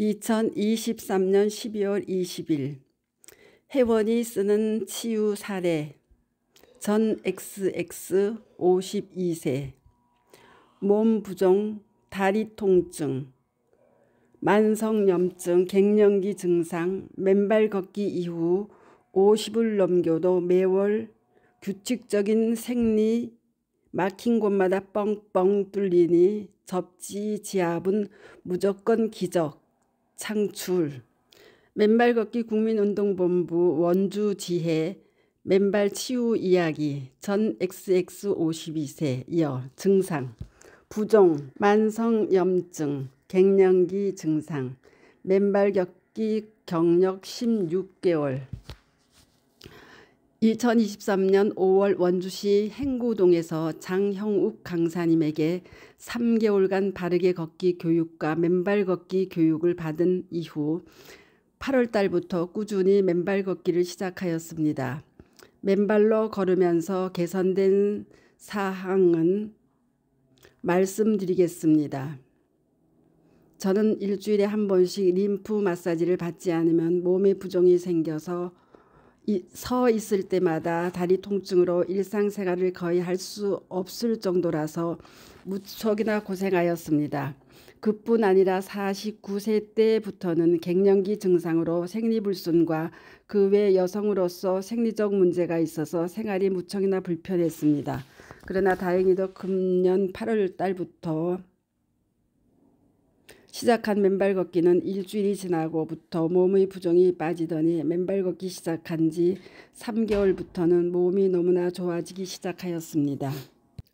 2023년 12월 20일 회원이 쓰는 치유 사례 전 XX 52세 몸 부종, 다리 통증, 만성염증, 갱년기 증상, 맨발 걷기 이후 50을 넘겨도 매월 규칙적인 생리 막힌 곳마다 뻥뻥 뚫리니 접지 지압은 무조건 기적 창출, 맨발 걷기 국민운동본부 원주지혜 맨발 치유 이야기 전 XX 52세 이어 증상 부종, 만성염증, 갱년기 증상, 맨발 걷기 경력 16개월 2023년 5월 원주시 행구동에서 장형욱 강사님에게 3개월간 바르게 걷기 교육과 맨발 걷기 교육을 받은 이후 8월 달부터 꾸준히 맨발 걷기를 시작하였습니다. 맨발로 걸으면서 개선된 사항은 말씀드리겠습니다. 저는 일주일에 한 번씩 림프 마사지를 받지 않으면 몸에 부종이 생겨서 서 있을 때마다 다리 통증으로 일상생활을 거의 할 수 없을 정도라서 무척이나 고생하였습니다. 그뿐 아니라 49세 때부터는 갱년기 증상으로 생리불순과 그 외 여성으로서 생리적 문제가 있어서 생활이 무척이나 불편했습니다. 그러나 다행히도 금년 8월 달부터 시작한 맨발 걷기는 일주일이 지나고부터 몸의 부종이 빠지더니 맨발 걷기 시작한 지 3개월부터는 몸이 너무나 좋아지기 시작하였습니다.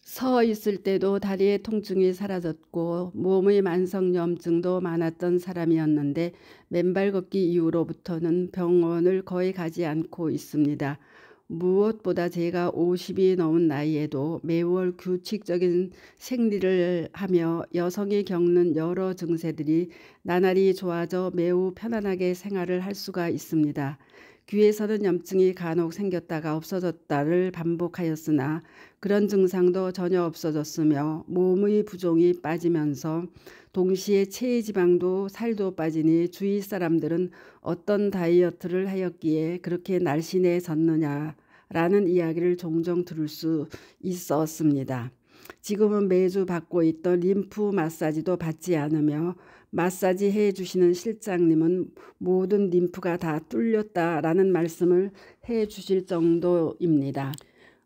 서 있을 때도 다리의 통증이 사라졌고 몸의 만성염증도 많았던 사람이었는데 맨발 걷기 이후로부터는 병원을 거의 가지 않고 있습니다. 무엇보다 제가 50이 넘은 나이에도 매월 규칙적인 생리를 하며 여성이 겪는 여러 증세들이 나날이 좋아져 매우 편안하게 생활을 할 수가 있습니다. 귀에서는 염증이 간혹 생겼다가 없어졌다를 반복하였으나 그런 증상도 전혀 없어졌으며 몸의 부종이 빠지면서 동시에 체지방도 살도 빠지니 주위 사람들은 어떤 다이어트를 하였기에 그렇게 날씬해졌느냐 라는 이야기를 종종 들을 수 있었습니다. 지금은 매주 받고 있던 림프 마사지도 받지 않으며 마사지 해주시는 실장님은 모든 림프가 다 뚫렸다라는 말씀을 해주실 정도입니다.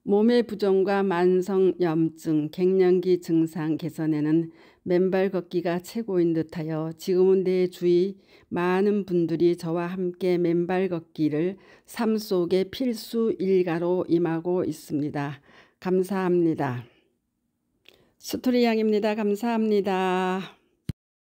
몸의 부종과 만성 염증, 갱년기 증상 개선에는 맨발 걷기가 최고인 듯하여 지금은 내 주위 많은 분들이 저와 함께 맨발 걷기를 삶 속의 필수 일가로 임하고 있습니다. 감사합니다. 수토리 양입니다. 감사합니다.